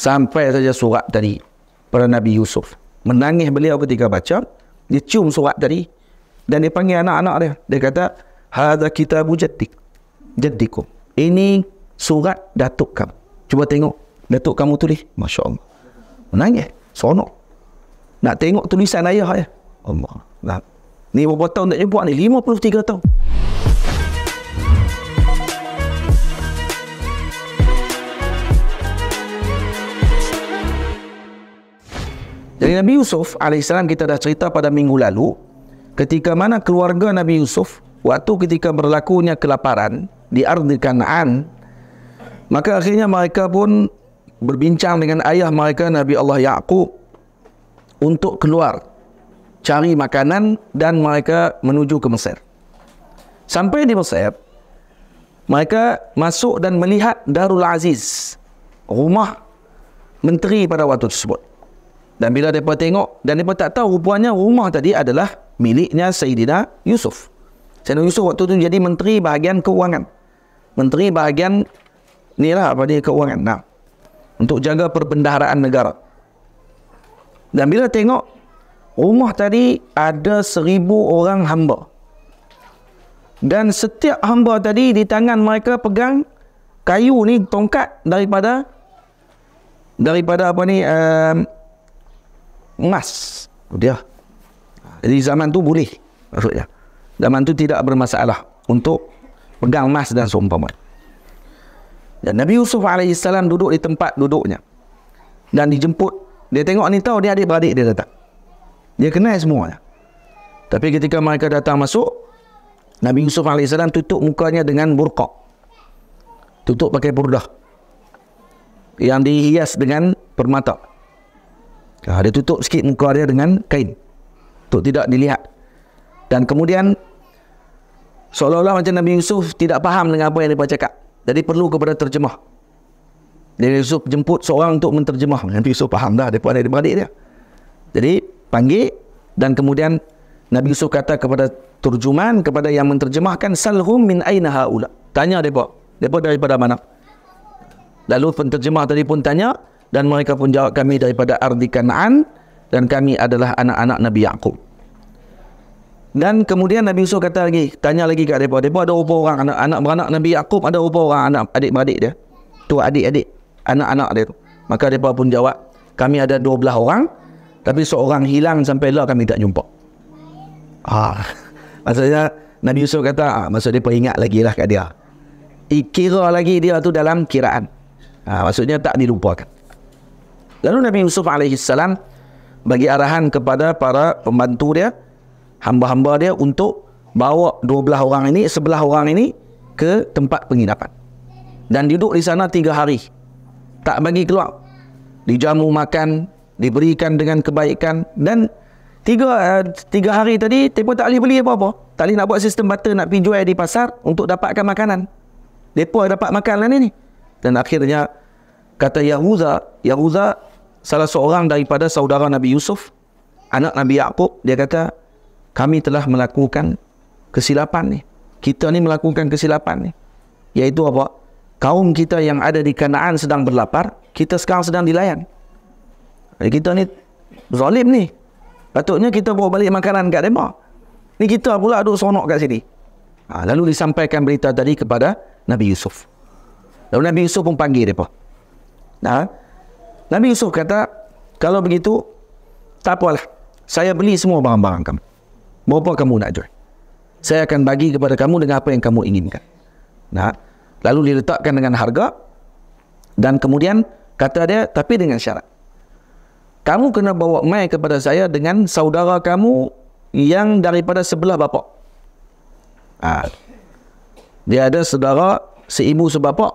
Sampai saja surat tadi pada Nabi Yusuf. Menangis beliau ketika baca, dia cium surat tadi dan dia panggil anak-anak dia. Dia kata, "Hadza kitabu jaddik. Jaddikum. Ini surat datuk kamu. Cuba tengok datuk kamu tulis. Masya-Allah." Menangis, seronok. Nak tengok tulisan ayah ya. Allah. Nah. Ni berapa tahun tak jumpa ni? 53 tahun. Dari Nabi Yusuf AS kita dah cerita pada minggu lalu Ketika mana keluarga Nabi Yusuf Waktu ketika berlakunya kelaparan Di Ardi Kanaan Maka akhirnya mereka pun Berbincang dengan ayah mereka Nabi Allah Ya'qub Untuk keluar Cari makanan dan mereka menuju ke Mesir Sampai di Mesir Mereka masuk dan melihat Darul Aziz Rumah menteri pada waktu tersebut dan bila mereka tengok dan mereka tak tahu rupanya rumah tadi adalah miliknya Sayyidina Yusuf. Sayyidina Yusuf waktu itu jadi menteri bahagian keuangan. Menteri bahagian ni lah apa dia keuangan. Nah, untuk jaga perbendaharaan negara. Dan bila tengok rumah tadi ada seribu orang hamba. Dan setiap hamba tadi di tangan mereka pegang kayu ni tongkat daripada daripada apa ni uh, emas dia jadi zaman tu boleh maksudnya zaman tu tidak bermasalah untuk pegang emas dan seumpama dan Nabi Yusuf AS duduk di tempat duduknya dan dijemput dia tengok ni tahu dia adik-beradik dia datang dia kenal semuanya tapi ketika mereka datang masuk Nabi Yusuf AS tutup mukanya dengan burqaq tutup pakai burdah yang dihias dengan permata Ha, dia tutup sikit muka dia dengan kain. Untuk tidak dilihat. Dan kemudian, seolah-olah macam Nabi Yusuf tidak faham dengan apa yang dia cakap. Jadi perlu kepada terjemah. Nabi Yusuf jemput seorang untuk menterjemah. Nabi Yusuf faham dah, dia pun ada adik dia. Jadi, panggil dan kemudian Nabi Yusuf kata kepada terjuman, kepada yang menterjemahkan, Salhum min aina ha'ula. Tanya mereka. Mereka daripada mana? Lalu penterjemah tadi pun tanya, dan mereka pun jawab kami daripada ardi Kanaan dan kami adalah anak-anak Nabi Yaqub. Dan kemudian Nabi Yusuf kata lagi, tanya lagi kat depa, depa ada berapa orang anak anak beranak Nabi Yaqub, ada berapa orang anak adik-beradik dia? Tu adik-adik anak-anak dia Maka depa pun jawab, kami ada dua belah orang tapi seorang hilang sampai lah kami tak jumpa. Ah Maksudnya Nabi Yusuf kata, ha, maksud depa ingat lagi lah kat dia. Ikira lagi dia tu dalam kiraan. Ah maksudnya tak dilupakan. Lalu Nabi Yusuf AS bagi arahan kepada para pembantu dia, hamba-hamba dia untuk bawa 12 orang ini, 11 orang ini ke tempat penginapan. Dan duduk di sana 3 hari. Tak bagi keluar. Dijamu makan, diberikan dengan kebaikan dan tiga eh, tiga hari tadi depa tak boleh beli apa-apa. Tak boleh nak buat sistem barter nak pergi jual di pasar untuk dapatkan makanan. Depa dapat makanan ini Dan akhirnya kata Yahuza, Yahuza salah seorang daripada saudara Nabi Yusuf, anak Nabi Yaakob, dia kata, kami telah melakukan kesilapan ni. Kita ni melakukan kesilapan ni. Iaitu apa? Kaum kita yang ada di Kanaan sedang berlapar, kita sekarang sedang dilayan. Eh, kita ni zalim ni. Patutnya kita bawa balik makanan kat mereka. Ni kita pula ada sonok kat sini. Ha, lalu disampaikan berita tadi kepada Nabi Yusuf. Lalu Nabi Yusuf pun panggil mereka. Nah, ha? Nabi Yusuf kata, kalau begitu, tak apalah. Saya beli semua barang-barang kamu. Berapa kamu nak jual? Saya akan bagi kepada kamu dengan apa yang kamu inginkan. Nah, lalu diletakkan dengan harga dan kemudian kata dia tapi dengan syarat. Kamu kena bawa mai kepada saya dengan saudara kamu yang daripada sebelah bapak. Ah. Dia ada saudara seibu sebapak,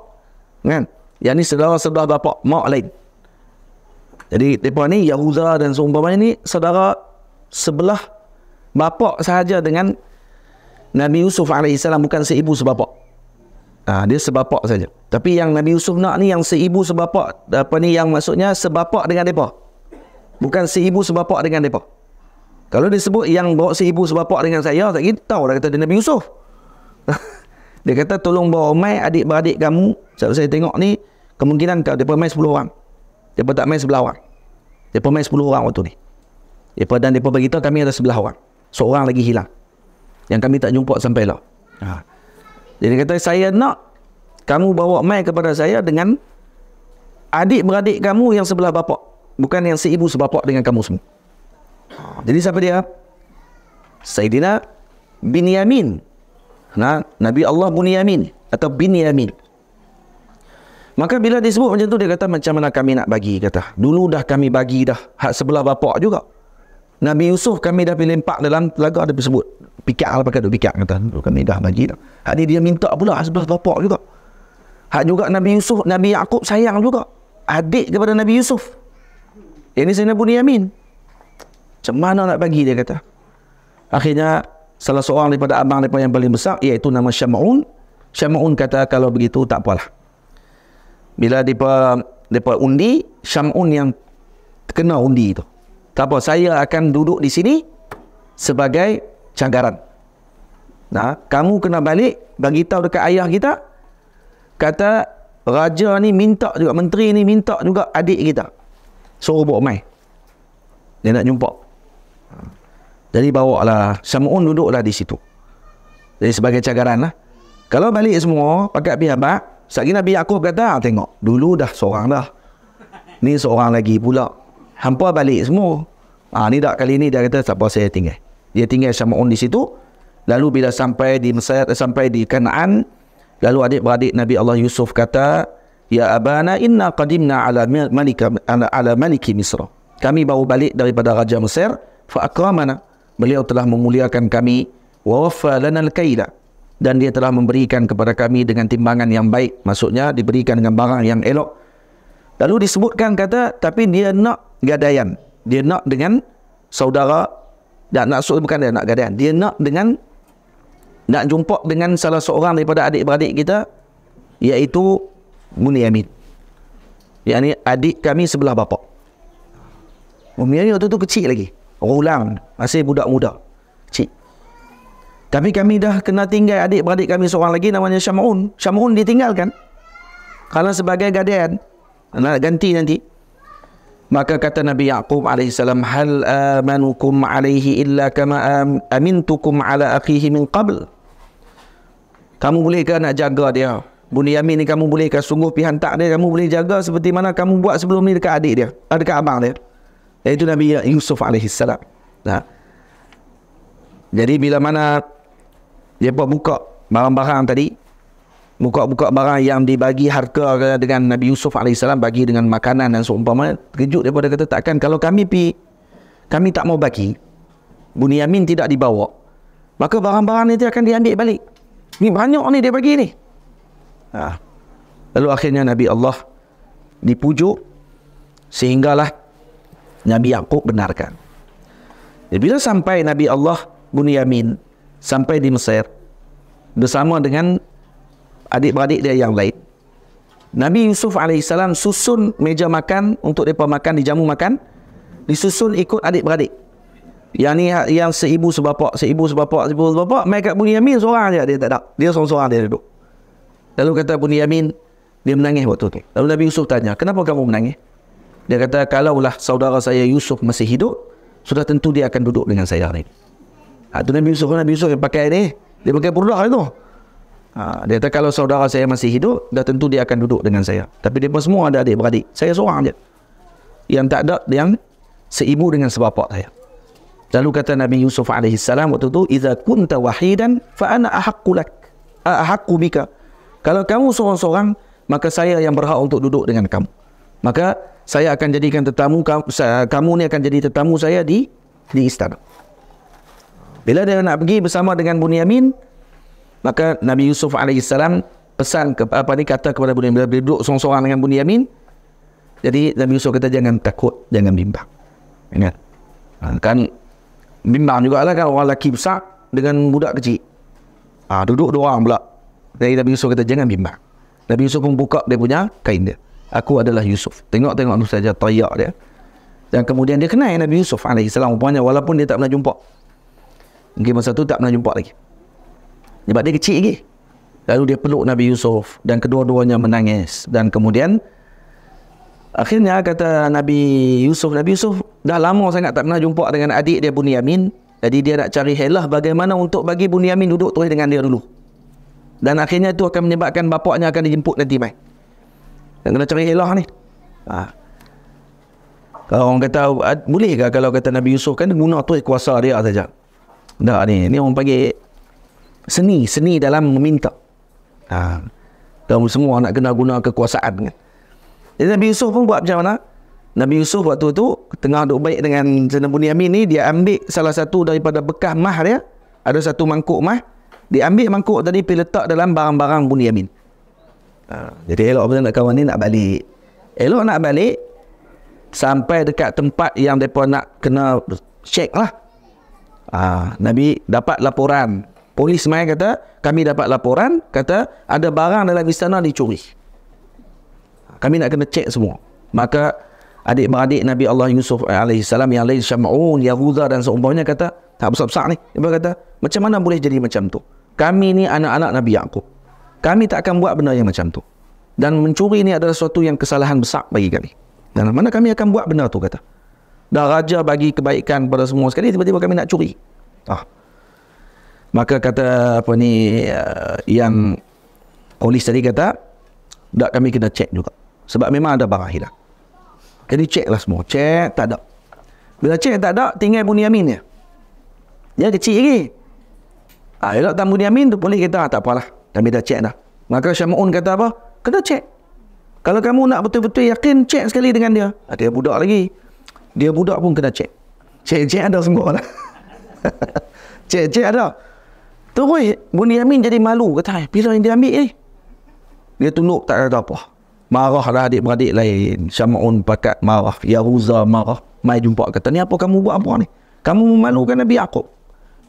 kan? Yang ni saudara sebelah bapak, mak lain. Jadi mereka ni Yahuda dan seumpamanya ni saudara sebelah bapa sahaja dengan Nabi Yusuf AS bukan seibu sebapa. Ah ha, dia sebapa saja. Tapi yang Nabi Yusuf nak ni yang seibu sebapa apa ni yang maksudnya sebapa dengan depa. Bukan seibu sebapa dengan depa. Kalau disebut yang bawa seibu sebapa dengan saya tak tahu. dah kata dia Nabi Yusuf. dia kata tolong bawa mai adik-beradik kamu. Sebab saya tengok ni kemungkinan kalau depa mai 10 orang. Depa tak main sebelah orang. Depa main 10 orang waktu ni. Depa dan depa bagi tahu kami ada sebelah orang. Seorang lagi hilang. Yang kami tak jumpa sampai lah. Ha. Jadi kata saya nak kamu bawa mai kepada saya dengan adik beradik kamu yang sebelah bapak, bukan yang seibu sebapak dengan kamu semua. Ha. Jadi siapa dia? Saidina bin Yamin. Nah, ha? Nabi Allah bin Yamin atau bin Yamin. Maka bila dia sebut macam tu dia kata macam mana kami nak bagi kata. Dulu dah kami bagi dah hak sebelah bapak juga. Nabi Yusuf kami dah pilih empat dalam telaga ada sebut. Pikat lah pakai tu pikat kata. Kami dah bagi dah. Hak ni dia minta pula hak sebelah bapak juga. Hak juga Nabi Yusuf, Nabi Yaakob sayang juga. Adik kepada Nabi Yusuf. Ini Sayyidina Abu Yamin. Macam mana nak bagi dia kata. Akhirnya salah seorang daripada abang daripada yang paling besar iaitu nama Syam'un. Syam'un kata kalau begitu tak apalah bila depa depa undi syamun yang kena undi itu tak apa saya akan duduk di sini sebagai cagaran nah kamu kena balik bagi tahu dekat ayah kita kata raja ni minta juga menteri ni minta juga adik kita So bawa mai dia nak jumpa jadi bawa lah Syamun duduklah di situ. Jadi sebagai cagaran lah. Kalau balik semua pakai pihak abang, Sekali Nabi Yaakob kata, ah, tengok. Dulu dah seorang dah. Ni seorang lagi pula. Hampa balik semua. Ha, ni tak kali ni dia kata, siapa saya tinggal. Dia tinggal sama Syamun di situ. Lalu bila sampai di Mesir, eh, sampai di Kanaan. Lalu adik-beradik Nabi Allah Yusuf kata, Ya abana inna qadimna ala, malika, ala, ala maliki Misra. Kami baru balik daripada Raja Mesir. Fa'akramana. Beliau telah memuliakan kami. Wa waffa lana al-kaila dan dia telah memberikan kepada kami dengan timbangan yang baik maksudnya diberikan dengan barang yang elok lalu disebutkan kata tapi dia nak gadaian dia nak dengan saudara dan nak suruh bukan dia nak gadaian dia nak dengan nak jumpa dengan salah seorang daripada adik-beradik kita iaitu Bunyamin yakni adik kami sebelah bapak Bunyamin waktu tu kecil lagi orang ulang masih budak-budak tapi kami dah kena tinggal adik-beradik kami seorang lagi namanya Syam'un. Syam'un ditinggalkan. Kalau sebagai gadian, nak ganti nanti. Maka kata Nabi Yaqub AS, Hal amanukum alaihi illa kama amintukum ala akhihi min qabl. Kamu bolehkah nak jaga dia? Bunda Yamin ni kamu bolehkah sungguh pihak tak dia? Kamu boleh jaga seperti mana kamu buat sebelum ni dekat adik dia? Ah, dekat abang dia? Itu Nabi Yusuf AS. Nah. Jadi bila mana mereka buka barang-barang tadi Buka-buka barang yang dibagi harga dengan Nabi Yusuf AS Bagi dengan makanan dan seumpama Terkejut mereka dia kata takkan Kalau kami pi Kami tak mau bagi Buniyamin tidak dibawa Maka barang-barang ni akan diambil balik Ni banyak ni dia bagi ni ha. Lalu akhirnya Nabi Allah Dipujuk Sehinggalah Nabi Yaakob benarkan Bila sampai Nabi Allah Buniyamin Yamin sampai di Mesir bersama dengan adik-beradik dia yang lain. Nabi Yusuf AS susun meja makan untuk mereka makan, dijamu makan. Disusun ikut adik-beradik. Yang ni yang seibu sebapak, seibu sebapak, seibu sebapak. Mereka Bunyi Yamin seorang je dia tak ada. Dia seorang-seorang dia duduk. Lalu kata Bunyi Yamin, dia menangis waktu tu. Lalu Nabi Yusuf tanya, kenapa kamu menangis? Dia kata, kalaulah saudara saya Yusuf masih hidup, sudah tentu dia akan duduk dengan saya hari ini. Ha, tu Nabi Yusuf, Nabi Yusuf yang pakai ni. Dia pakai purdah tu. Ha, dia kata kalau saudara saya masih hidup, dah tentu dia akan duduk dengan saya. Tapi dia pun semua ada adik beradik. Saya seorang je. Yang tak ada, yang seibu dengan sebapa saya. Lalu kata Nabi Yusuf alaihi salam waktu tu, "Idza kunta wahidan fa ana ahaqqu lak, ahaqqu Kalau kamu seorang-seorang, maka saya yang berhak untuk duduk dengan kamu. Maka saya akan jadikan tetamu kamu ni akan jadi tetamu saya di di istana. Bila dia nak pergi bersama dengan Bunyamin, maka Nabi Yusuf AS pesan ke, apa ni kata kepada Bunyamin. Bila duduk seorang-seorang dengan Bunyamin, jadi Nabi Yusuf kata jangan takut, jangan bimbang. Ingat. Ha, kan bimbang juga lah kan orang lelaki besar dengan budak kecil. Ha, duduk dua orang pula. Jadi Nabi Yusuf kata jangan bimbang. Nabi Yusuf pun buka dia punya kain dia. Aku adalah Yusuf. Tengok-tengok tu saja tayak dia. Dan kemudian dia kenal Nabi Yusuf AS. Rupanya walaupun dia tak pernah jumpa. Mungkin masa tu tak pernah jumpa lagi Sebab dia kecil lagi Lalu dia peluk Nabi Yusuf Dan kedua-duanya menangis Dan kemudian Akhirnya kata Nabi Yusuf Nabi Yusuf dah lama sangat tak pernah jumpa dengan adik dia Bunyamin Jadi dia nak cari helah bagaimana untuk bagi Bunyamin duduk terus dengan dia dulu Dan akhirnya itu akan menyebabkan bapaknya akan dijemput nanti mai. Dan kena cari helah ni ha. Kalau orang kata bolehkah kalau kata Nabi Yusuf kan guna tu kuasa dia saja tak ni, ni orang panggil seni, seni dalam meminta. Ha. Kamu semua nak kena guna kekuasaan kan. Jadi Nabi Yusuf pun buat macam mana? Nabi Yusuf waktu tu tengah duk baik dengan Zainal Bunyi Amin ni, dia ambil salah satu daripada bekas mah dia. Ada satu mangkuk mah. Dia ambil mangkuk tadi pergi letak dalam barang-barang Bunyi Amin. Ha. Jadi elok pun nak kawan ni nak balik. Elok nak balik sampai dekat tempat yang mereka nak kena check lah. Ah, Nabi dapat laporan. Polis mai kata, kami dapat laporan kata ada barang dalam istana dicuri. Kami nak kena cek semua. Maka adik-beradik Nabi Allah Yusuf alaihi salam yang lain Syam'un, Yahuda dan seumpamanya kata, tak besar-besar ni. Dia kata, macam mana boleh jadi macam tu? Kami ni anak-anak Nabi aku. Kami tak akan buat benda yang macam tu. Dan mencuri ni adalah suatu yang kesalahan besar bagi kami. Dan mana kami akan buat benda tu kata. Dah raja bagi kebaikan pada semua sekali tiba-tiba kami nak curi. Ah. Maka kata apa ni uh, yang polis tadi kata dak kami kena cek juga. Sebab memang ada barang hilang. Jadi lah semua. Cek tak ada. Bila cek tak ada, tinggal Bu Niamin dia. Dia kecil lagi. Ah, ha, elok tamu Niamin tu boleh kita ah, tak apalah. Kami dah cek dah. Maka Syamun kata apa? Kena cek. Kalau kamu nak betul-betul yakin, cek sekali dengan dia. Ada ah, budak lagi. Dia budak pun kena cek. Cek-cek ada semua lah. cek-cek ada. Terus Bun Yamin jadi malu. Kata, bila eh, yang dia ambil ni? Eh? Dia tunduk tak ada apa. Marahlah adik-beradik lain. Syama'un pakat marah. Yahuza marah. Mai jumpa kata, ni apa kamu buat apa ni? Kamu memalukan Nabi Yaakob.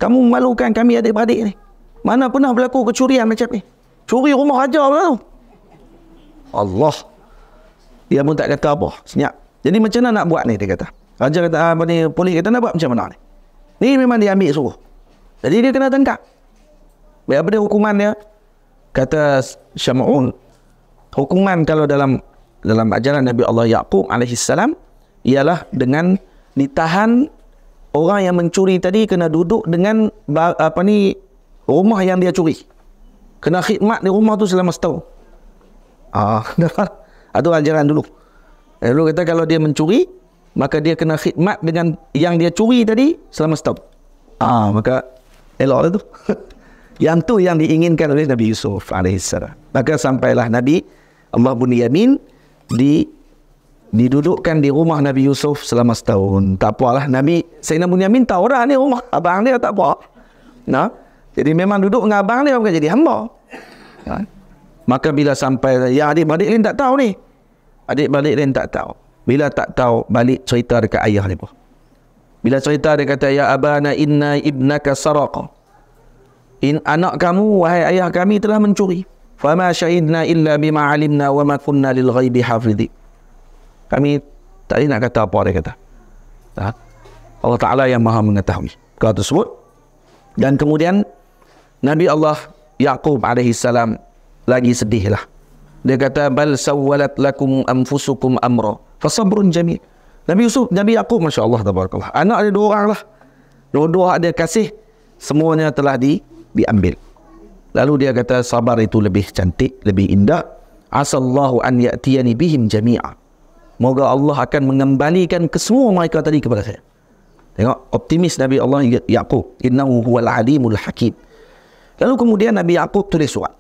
Kamu memalukan kami adik-beradik ni. Mana pernah berlaku kecurian macam ni? Curi rumah ajar pula tu. Allah. Dia pun tak kata apa. Senyap. Jadi macam mana nak buat ni dia kata. Raja kata ah, apa ni polis kata nak buat macam mana ni. Ni memang dia ambil suruh. Jadi dia kena tangkap. Biar apa dia hukuman dia? Kata Syam'un. Hukuman kalau dalam dalam ajaran Nabi Allah Yaqub alaihi salam ialah dengan ditahan orang yang mencuri tadi kena duduk dengan apa ni rumah yang dia curi. Kena khidmat di rumah tu selama setahun. Ah, dah. Itu ajaran dulu. Lalu kata kalau dia mencuri, maka dia kena khidmat dengan yang dia curi tadi selama setahun. Ah, maka elok lah tu. yang tu yang diinginkan oleh Nabi Yusuf AS. Maka sampailah Nabi Allah bin Yamin di didudukkan di rumah Nabi Yusuf selama setahun. Tak lah, Nabi Sayyidina bin Yamin tahu dah ni rumah abang dia tak apa. Nah. Jadi memang duduk dengan abang dia bukan jadi hamba. Maka bila sampai ya adik-adik lain tak tahu ni. Adik balik Ren tak tahu. Bila tak tahu, balik cerita dekat ayah dia Bila cerita dia kata, Ya abana inna ibnaka saraqa. In anak kamu, wahai ayah kami telah mencuri. Fama syahidna illa bima alimna wa ma kunna lil ghaibi hafidhi. Kami tak nak kata apa dia kata. Allah Ta'ala yang maha mengetahui. Kau tersebut. Dan kemudian, Nabi Allah Yaqub alaihi salam lagi sedihlah. Dia kata bal sawwalat lakum anfusukum amra. Fasabrun jamil. Nabi Yusuf, Nabi Yaqub masya-Allah tabarakallah. Anak ada dua oranglah. Dua-dua dia kasih semuanya telah di diambil. Lalu dia kata sabar itu lebih cantik, lebih indah. Asallahu an ya'tiyani bihim jami'a. Moga Allah akan mengembalikan kesemua mereka tadi kepada saya. Tengok optimis Nabi Allah Yaqub, innahu huwal alimul hakim. Lalu kemudian Nabi Yaqub tulis surat.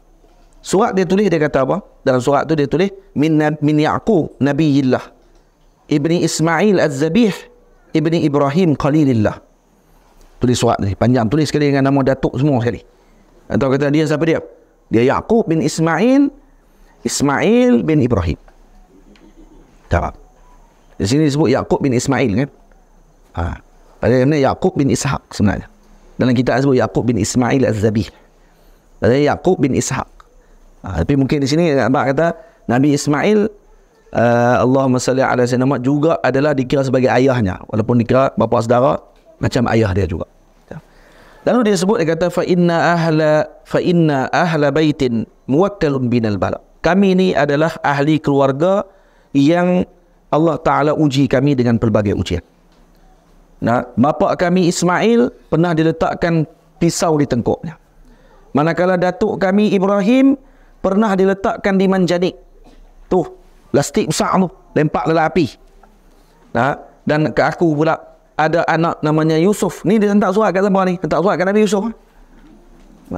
Surat dia tulis dia kata apa? Dalam surat tu dia tulis min min Yaqub nabiyillah. Ibni Ismail Az-Zabih Ibni Ibrahim Qalilillah. Tulis surat ni panjang tulis sekali dengan nama datuk semua sekali. Atau kata dia siapa dia? Dia Yaqub bin Ismail Ismail bin Ibrahim. Tak. Di sini disebut Yaqub bin Ismail kan? Ha. Pada yang ni Yaqub bin Ishaq sebenarnya. Dalam kita sebut Yaqub bin Ismail Az-Zabih. Pada Yaqub bin Ishaq. Ha, tapi mungkin di sini nampak kata Nabi Ismail uh, Allahumma salli ala sayyidina juga adalah dikira sebagai ayahnya walaupun dikira bapa saudara macam ayah dia juga. Ya. Lalu dia sebut dia kata fa inna ahla fa inna ahla baitin muwakkalun binal bala. Kami ini adalah ahli keluarga yang Allah Ta'ala uji kami dengan pelbagai ujian. Nah, bapa kami Ismail pernah diletakkan pisau di tengkuknya. Manakala datuk kami Ibrahim pernah diletakkan di manjanik. Tu, plastik besar tu, lempak dalam api. Nah, ha? dan ke aku pula ada anak namanya Yusuf. Ni dia hantar surat kat siapa ni? Hantar surat kat Nabi Yusuf. Nah,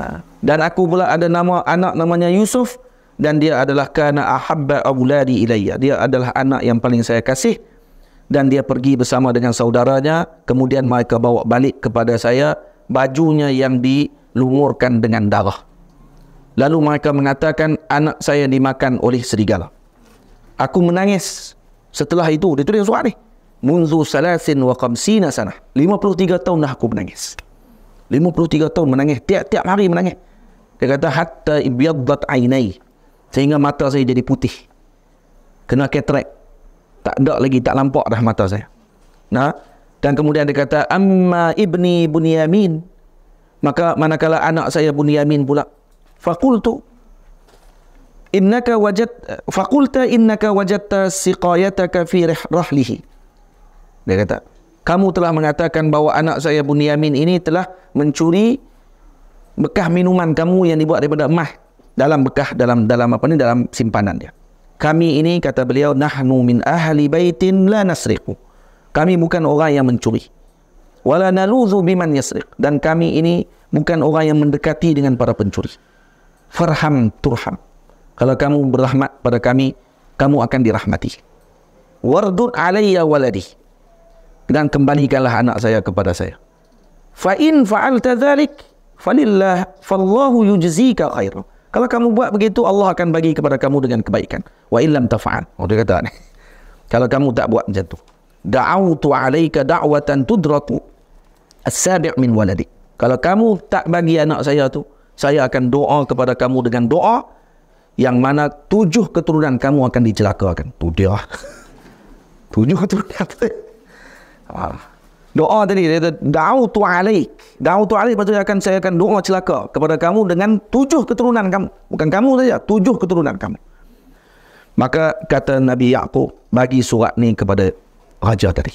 ha? ha. dan aku pula ada nama anak namanya Yusuf dan dia adalah kana ahabba awladi ilayya. Dia adalah anak yang paling saya kasih dan dia pergi bersama dengan saudaranya kemudian mereka bawa balik kepada saya bajunya yang dilumurkan dengan darah Lalu mereka mengatakan anak saya dimakan oleh serigala. Aku menangis setelah itu. Dia tulis surat ni. Munzu salasin wa kamsina sana. 53 tahun dah aku menangis. 53 tahun menangis. Tiap-tiap hari menangis. Dia kata, hatta ibyadat ainai Sehingga mata saya jadi putih. Kena katerak. Tak ada lagi, tak lampak dah mata saya. Nah, dan kemudian dia kata, amma ibni bunyamin. Maka manakala anak saya bunyamin pula. Fakultu innaka wajad fakulta innaka wajadta siqayataka fi rahlihi. Dia kata, kamu telah mengatakan bahawa anak saya Bunyamin ini telah mencuri bekah minuman kamu yang dibuat daripada emah dalam bekah dalam dalam apa ni dalam simpanan dia. Kami ini kata beliau nahnu min ahli baitin la nasriqu. Kami bukan orang yang mencuri. Wala naluzu biman yasriq dan kami ini bukan orang yang mendekati dengan para pencuri farham turham. Kalau kamu berrahmat pada kami, kamu akan dirahmati. Wardun alayya waladi. Dan kembalikanlah anak saya kepada saya. Fa'in faal tazalik. dhalik falillah fallahu yujzika khairan. Kalau kamu buat begitu Allah akan bagi kepada kamu dengan kebaikan. Wa ilam taf'al. Oh dia kata ni. Kalau kamu tak buat macam tu. Da'awtu 'alaika da'watan tudratu as-sabi' min waladi. Kalau kamu tak bagi anak saya tu, saya akan doa kepada kamu dengan doa yang mana tujuh keturunan kamu akan dicelakakan. Tu dia. Ah. tujuh keturunan. Ah. doa tadi dia kata da'utu alaik. Da'utu alaik maksudnya akan saya akan doa celaka kepada kamu dengan tujuh keturunan kamu. Bukan kamu saja, tujuh keturunan kamu. Maka kata Nabi Yaqub bagi surat ni kepada raja tadi.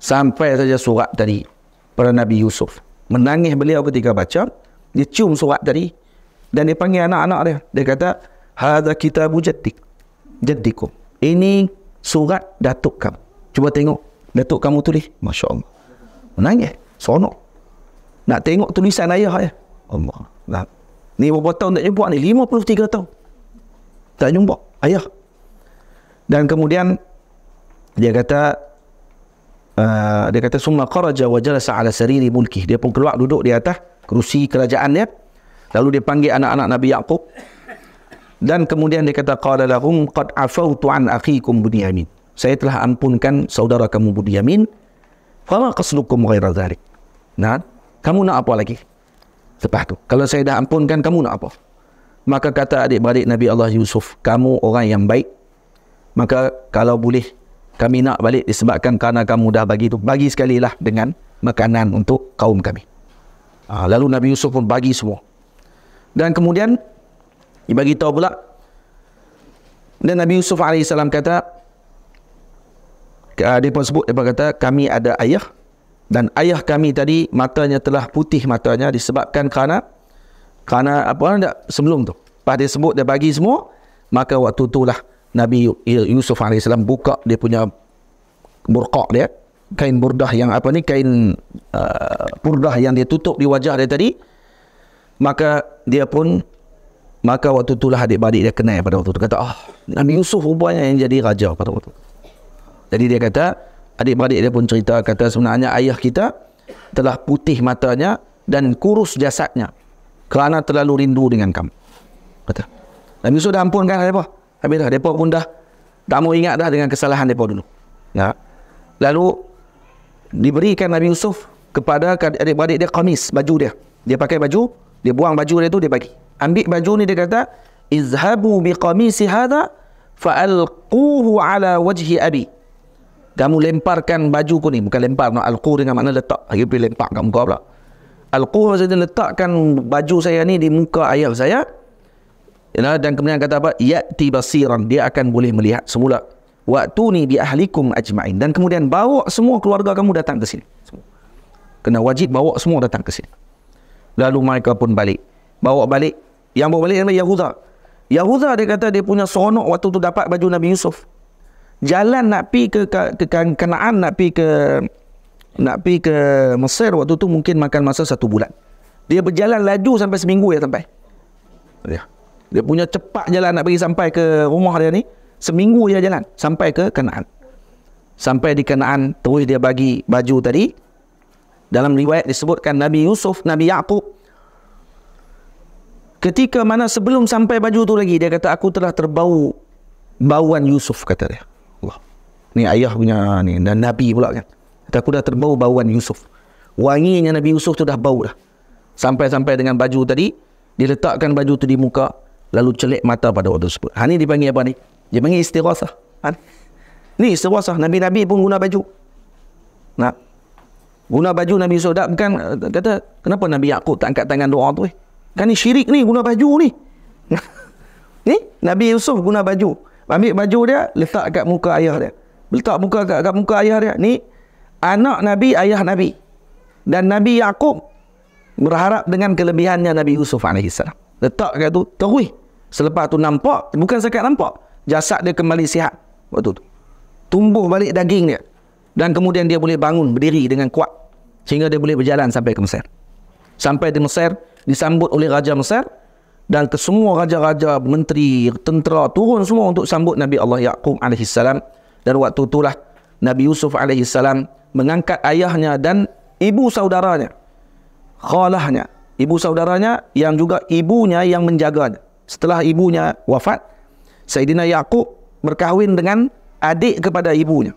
Sampai saja surat tadi pada Nabi Yusuf. Menangis beliau ketika baca, dia cium surat tadi dan dia panggil anak-anak dia dia kata hadza kitabu jaddik jaddikum ini surat datuk kamu cuba tengok datuk kamu tulis masya-Allah menangis seronok nak tengok tulisan ayah ya Allah nah. ni berapa tahun tak jumpa ni 53 tahun tak jumpa ayah dan kemudian dia kata uh, dia kata summa kharaja wa jalasa ala sariri mulkih dia pun keluar duduk di atas kerusi kerajaannya lalu dia panggil anak-anak Nabi Yaqub dan kemudian dia kata qala lahum qad afautu an akhikum bunyamin saya telah ampunkan saudara kamu bunyamin fama qasdukum ghaira dhalik nah kamu nak apa lagi Lepas tu kalau saya dah ampunkan kamu nak apa maka kata adik-beradik Nabi Allah Yusuf kamu orang yang baik maka kalau boleh kami nak balik disebabkan karena kamu dah bagi tu bagi sekali lah dengan makanan untuk kaum kami Ha, lalu Nabi Yusuf pun bagi semua. Dan kemudian dia bagi tahu pula dan Nabi Yusuf AS kata dia pun sebut, dia pun kata kami ada ayah dan ayah kami tadi matanya telah putih matanya disebabkan kerana kerana apa tak sebelum tu lepas dia sebut dia bagi semua maka waktu itulah Nabi Yusuf AS buka dia punya burqa dia kain burdah yang apa ni kain uh, burdah yang dia tutup di wajah dia tadi maka dia pun maka waktu itulah adik-adik dia kenal pada waktu itu kata ah oh, Nabi Yusuf rupanya yang jadi raja pada waktu itu jadi dia kata adik-adik dia pun cerita kata sebenarnya ayah kita telah putih matanya dan kurus jasadnya kerana terlalu rindu dengan kamu kata Nabi Yusuf dah ampunkan apa habis dah depa pun dah tak mau ingat dah dengan kesalahan depa dulu ya lalu diberikan Nabi Yusuf kepada adik-adik dia kamis, baju dia. Dia pakai baju, dia buang baju dia tu, dia bagi. Ambil baju ni dia kata, Izhabu bi qamisi hadha fa'alquhu ala wajhi abi. Kamu lemparkan baju ku ni. Bukan lempar, no. alqu dengan makna letak. Lagi pergi lempar kat muka pula. Alqu maksudnya letakkan baju saya ni di muka ayah saya. Dan kemudian kata apa? Ya'ti basiran. Dia akan boleh melihat semula waktu ni bi ahlikum ajma'in dan kemudian bawa semua keluarga kamu datang ke sini kena wajib bawa semua datang ke sini lalu mereka pun balik bawa balik yang bawa balik nama Yahuda Yahuda dia kata dia punya seronok waktu tu dapat baju Nabi Yusuf jalan nak pi ke, ke, kenaan kan, nak pi ke nak pi ke Mesir waktu tu mungkin makan masa satu bulan dia berjalan laju sampai seminggu ya sampai dia ya. dia punya cepat jalan nak pergi sampai ke rumah dia ni Seminggu je jalan sampai ke Kanaan. Sampai di Kanaan terus dia bagi baju tadi. Dalam riwayat disebutkan Nabi Yusuf, Nabi Yaqub ketika mana sebelum sampai baju tu lagi dia kata aku telah terbau bauan Yusuf kata dia. Allah. Ni ayah punya ni dan Nabi pula kan. Kata aku dah terbau bauan Yusuf. Wanginya Nabi Yusuf tu dah bau dah. Sampai-sampai dengan baju tadi diletakkan baju tu di muka lalu celik mata pada waktu tersebut. Ha ni dipanggil apa ni? Dia panggil istirahat kan? ha? Ni istirahat Nabi-Nabi pun guna baju Nak Guna baju Nabi Sodak Bukan eh, kata Kenapa Nabi Yaakob tak angkat tangan doa tu eh? Kan ni syirik ni guna baju ni Ni Nabi Yusuf guna baju Ambil baju dia Letak kat muka ayah dia Letak muka kat, kat muka ayah dia Ni Anak Nabi Ayah Nabi Dan Nabi Yaakob Berharap dengan kelebihannya Nabi Yusuf AS Letak kat tu Terui Selepas tu nampak Bukan sekat nampak jasad dia kembali sihat waktu tu. Tumbuh balik daging dia. Dan kemudian dia boleh bangun berdiri dengan kuat. Sehingga dia boleh berjalan sampai ke Mesir. Sampai di Mesir, disambut oleh Raja Mesir. Dan kesemua raja-raja, menteri, tentera turun semua untuk sambut Nabi Allah Ya'qub AS. Dan waktu itulah Nabi Yusuf AS mengangkat ayahnya dan ibu saudaranya. Khalahnya. Ibu saudaranya yang juga ibunya yang menjaganya. Setelah ibunya wafat, Saidina Yaqub berkahwin dengan adik kepada ibunya.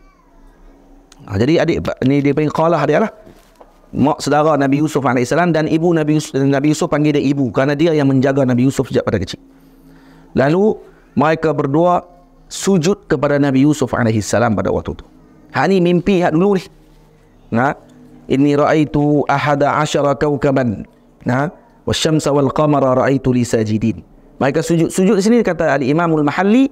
Ha, jadi adik ni dia panggil qalah dia lah. Mak saudara Nabi Yusuf AS dan ibu Nabi Yusuf, Nabi Yusuf panggil dia ibu kerana dia yang menjaga Nabi Yusuf sejak pada kecil. Lalu mereka berdua sujud kepada Nabi Yusuf AS pada waktu itu. Ha ni mimpi hak dulu ni. Ha? Inni ra'aitu ahada asyara kawkaban. Ha? Wasyamsa wal qamara ra'aitu li sajidin mereka sujud. Sujud di sini kata Ali Imamul Mahalli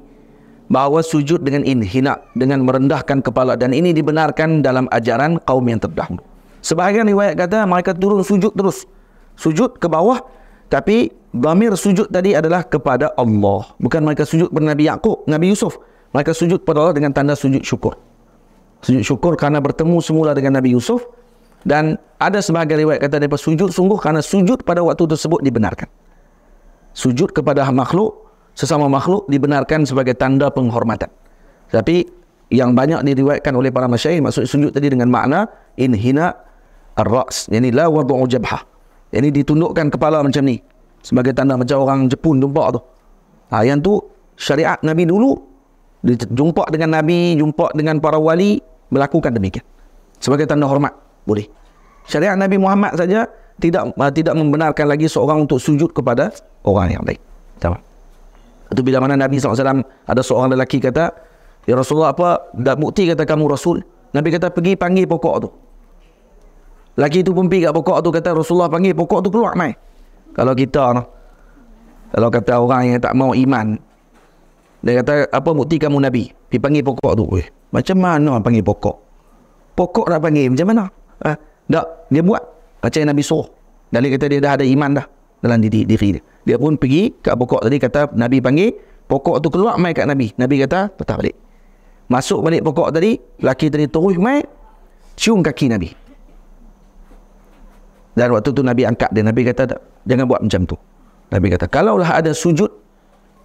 bahawa sujud dengan inhina, dengan merendahkan kepala dan ini dibenarkan dalam ajaran kaum yang terdahulu. Sebahagian riwayat kata mereka turun sujud terus. Sujud ke bawah tapi damir sujud tadi adalah kepada Allah. Bukan mereka sujud kepada Nabi Yaakob, Nabi Yusuf. Mereka sujud kepada Allah dengan tanda sujud syukur. Sujud syukur kerana bertemu semula dengan Nabi Yusuf. Dan ada sebahagian riwayat kata mereka sujud sungguh kerana sujud pada waktu tersebut dibenarkan sujud kepada makhluk sesama makhluk dibenarkan sebagai tanda penghormatan. Tapi yang banyak diriwayatkan oleh para masyayikh maksud sujud tadi dengan makna inhina ar-ra's, yakni la wad'u jabha. Yani ditundukkan kepala macam ni sebagai tanda macam orang Jepun jumpa tu. Ha, yang tu syariat Nabi dulu jumpa dengan Nabi, jumpa dengan para wali melakukan demikian. Sebagai tanda hormat boleh. Syariat Nabi Muhammad saja tidak uh, tidak membenarkan lagi seorang untuk sujud kepada orang yang baik. Tamam. Itu bila mana Nabi SAW ada seorang lelaki kata, Ya Rasulullah apa, dah bukti kata kamu Rasul. Nabi kata pergi panggil pokok tu. Lelaki tu pun pergi kat pokok tu kata Rasulullah panggil pokok tu keluar mai. Kalau kita no. Kalau kata orang yang tak mau iman. Dia kata apa bukti kamu Nabi. Pergi panggil pokok tu. Weh, macam mana panggil pokok? Pokok nak panggil macam mana? Ha? Tak, dia buat. Macam yang Nabi suruh. Nabi kata dia dah ada iman dah dalam diri, diri dia. Dia pun pergi kat pokok tadi kata Nabi panggil. Pokok tu keluar mai kat Nabi. Nabi kata patah balik. Masuk balik pokok tadi. Laki tadi terus mai. Cium kaki Nabi. Dan waktu tu Nabi angkat dia. Nabi kata jangan buat macam tu. Nabi kata kalaulah ada sujud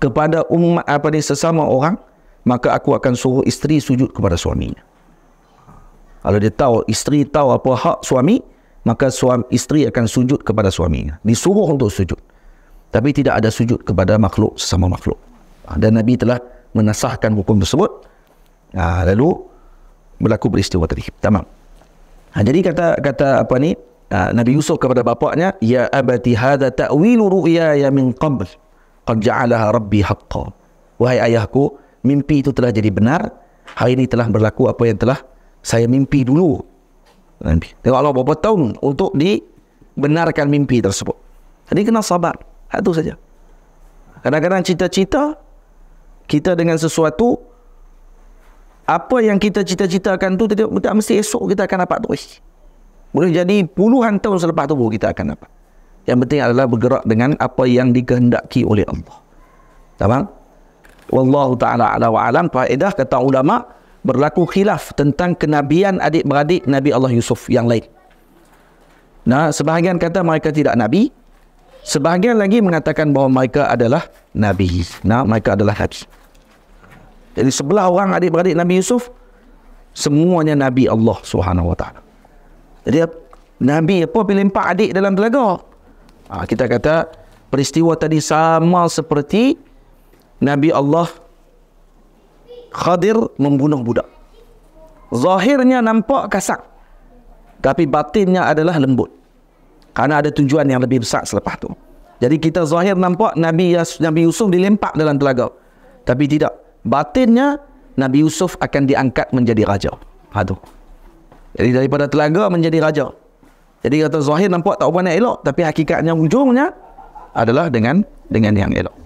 kepada umat apa ni sesama orang maka aku akan suruh isteri sujud kepada suaminya. Kalau dia tahu isteri tahu apa hak suami, maka suami isteri akan sujud kepada suaminya disuruh untuk sujud tapi tidak ada sujud kepada makhluk sesama makhluk ah, dan nabi telah menasahkan hukum tersebut ah, lalu berlaku peristiwa tadi tamam ah, jadi kata kata apa ni nabi Yusuf kepada bapaknya ya abati hadza ta'wil ru'ya ya min qabl qad ja'alaha rabbi haqqa wahai ayahku mimpi itu telah jadi benar hari ini telah berlaku apa yang telah saya mimpi dulu mimpi. Tengok Allah berapa tahun untuk dibenarkan mimpi tersebut. Jadi kena sabar. satu saja. Kadang-kadang cita-cita kita dengan sesuatu apa yang kita cita-citakan tu tidak, tidak mesti esok kita akan dapat tu. Boleh jadi puluhan tahun selepas tu kita akan dapat. Yang penting adalah bergerak dengan apa yang dikehendaki oleh Allah. Tamam? Wallahu taala ala wa alam faedah kata ulama berlaku khilaf tentang kenabian adik-beradik Nabi Allah Yusuf yang lain. Nah, sebahagian kata mereka tidak nabi, sebahagian lagi mengatakan bahawa mereka adalah nabi. Nah, mereka adalah nabi. Jadi sebelah orang adik-beradik Nabi Yusuf semuanya nabi Allah Swt. Jadi nabi apa pilih empat adik dalam telaga? Ha, kita kata peristiwa tadi sama seperti Nabi Allah Khadir membunuh budak. Zahirnya nampak kasar. Tapi batinnya adalah lembut. Karena ada tujuan yang lebih besar selepas itu. Jadi kita zahir nampak Nabi Nabi Yusuf dilempak dalam telaga. Tapi tidak. Batinnya Nabi Yusuf akan diangkat menjadi raja. Aduh. Ha, Jadi daripada telaga menjadi raja. Jadi kata zahir nampak tak apa nak elok. Tapi hakikatnya ujungnya adalah dengan dengan yang elok.